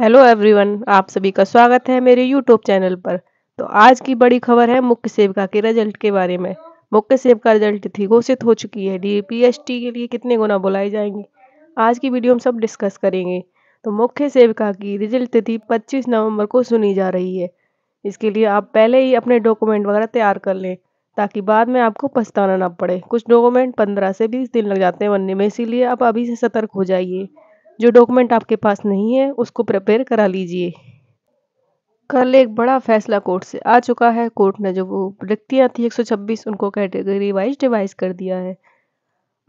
hello everyone आप सभी का स्वागत है मेरे यूट्यूब चैनल पर तो आज की बड़ी खबर है मुख्य सेविका के रिजल्ट के बारे में मुख्य सेविका रिजल्ट थी घोषित हो चुकी है डीपीएसटी के लिए कितने गुना बुलाए जाएंगे आज की वीडियो हम सब डिस्कस करेंगे तो मुख्य सेविका की रिजल्ट तिथि 25 नवंबर को सुनी जा रही है इसके लिए आप पहले ही अपने डॉक्यूमेंट वगैरह तैयार कर लें ताकि बाद में आपको पछताना ना पड़े कुछ डॉक्यूमेंट पंद्रह से बीस दिन लग जाते हैं बनने में इसीलिए आप अभी से सतर्क हो जाइए जो डॉक्यूमेंट आपके पास नहीं है उसको प्रिपेयर करा लीजिए कल एक बड़ा फैसला कोर्ट से आ चुका है कोर्ट ने जो वो रिक्तियाँ थी 126 उनको कैटेगरी वाइज डिवाइज कर दिया है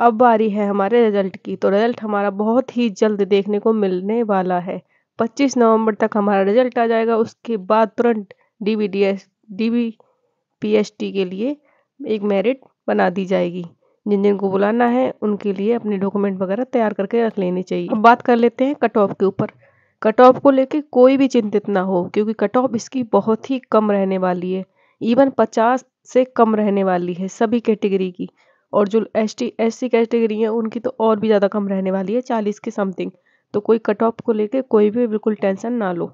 अब बारी है हमारे रिजल्ट की तो रिजल्ट हमारा बहुत ही जल्द देखने को मिलने वाला है 25 नवंबर तक हमारा रिजल्ट आ जाएगा उसके बाद तुरंत D B D S D B P H T के लिए एक मेरिट बना दी जाएगी जिन जिनको बुलाना है उनके लिए अपने डॉक्यूमेंट वगैरह तैयार करके रख लेने चाहिए अब बात कर लेते हैं कट ऑफ के ऊपर कट ऑफ को लेके कोई भी चिंतित ना हो क्योंकि कट ऑफ इसकी बहुत ही कम रहने वाली है इवन पचास से कम रहने वाली है सभी कैटेगरी की और जो S T S C category है उनकी तो और भी ज़्यादा कम रहने वाली है चालीस के समथिंग तो कोई कट ऑफ को लेके कोई भी बिल्कुल टेंशन ना लो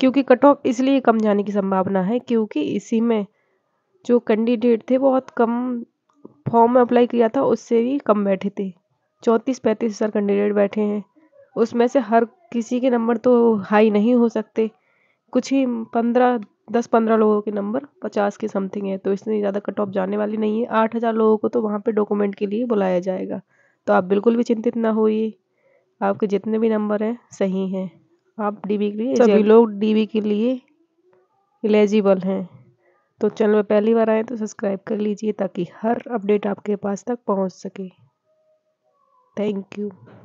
क्योंकि कट ऑफ इसलिए कम जाने की संभावना है क्योंकि इसी में जो कैंडिडेट थे बहुत कम फॉर्म में अप्लाई किया था उससे भी कम बैठे थे चौंतीस पैंतीस हज़ार कैंडिडेट बैठे हैं उसमें से हर किसी के नंबर तो हाई नहीं हो सकते कुछ ही पंद्रह दस पंद्रह लोगों के नंबर पचास के समथिंग है तो इसमें ज़्यादा कट ऑफ जाने वाली नहीं है आठ हज़ार लोगों को तो वहाँ पे डॉक्यूमेंट के लिए बुलाया जाएगा तो आप बिल्कुल भी चिंतित ना होइए आपके जितने भी नंबर हैं सही हैं आप डीबी के लिए सभी लोग डीबी के लिए एलिजिबल हैं तो चैनल में पहली बार आए तो सब्सक्राइब कर लीजिए ताकि हर अपडेट आपके पास तक पहुंच सके थैंक यू